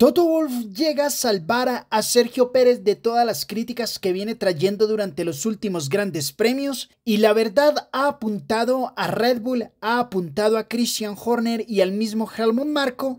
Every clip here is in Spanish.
Toto Wolf llega a salvar a Sergio Pérez de todas las críticas que viene trayendo durante los últimos grandes premios y la verdad ha apuntado a Red Bull, ha apuntado a Christian Horner y al mismo Helmut Marko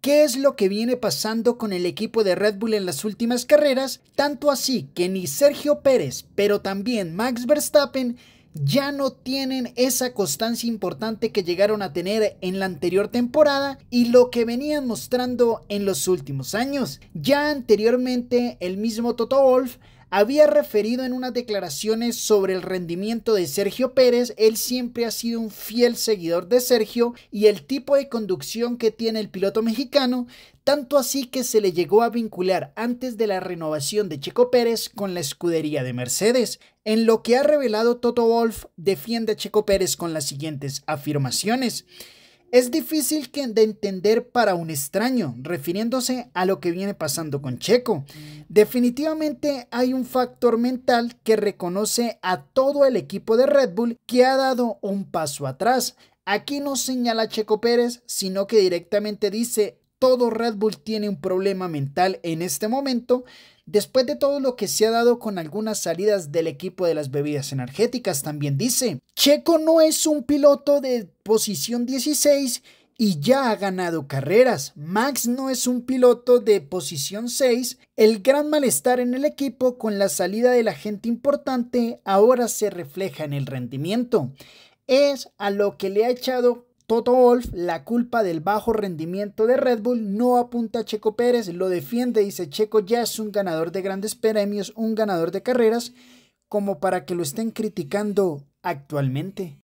qué es lo que viene pasando con el equipo de Red Bull en las últimas carreras, tanto así que ni Sergio Pérez, pero también Max Verstappen ya no tienen esa constancia importante que llegaron a tener en la anterior temporada y lo que venían mostrando en los últimos años. Ya anteriormente el mismo Toto Wolf había referido en unas declaraciones sobre el rendimiento de Sergio Pérez, él siempre ha sido un fiel seguidor de Sergio y el tipo de conducción que tiene el piloto mexicano, tanto así que se le llegó a vincular antes de la renovación de Checo Pérez con la escudería de Mercedes. En lo que ha revelado Toto Wolf, defiende a Checo Pérez con las siguientes afirmaciones es difícil de entender para un extraño, refiriéndose a lo que viene pasando con Checo. Definitivamente hay un factor mental que reconoce a todo el equipo de Red Bull que ha dado un paso atrás. Aquí no señala Checo Pérez, sino que directamente dice todo Red Bull tiene un problema mental en este momento, después de todo lo que se ha dado con algunas salidas del equipo de las bebidas energéticas. También dice, Checo no es un piloto de posición 16 y ya ha ganado carreras. Max no es un piloto de posición 6. El gran malestar en el equipo con la salida de la gente importante ahora se refleja en el rendimiento. Es a lo que le ha echado Toto Wolf, la culpa del bajo rendimiento de Red Bull no apunta a Checo Pérez, lo defiende, dice Checo ya es un ganador de grandes premios, un ganador de carreras, como para que lo estén criticando actualmente.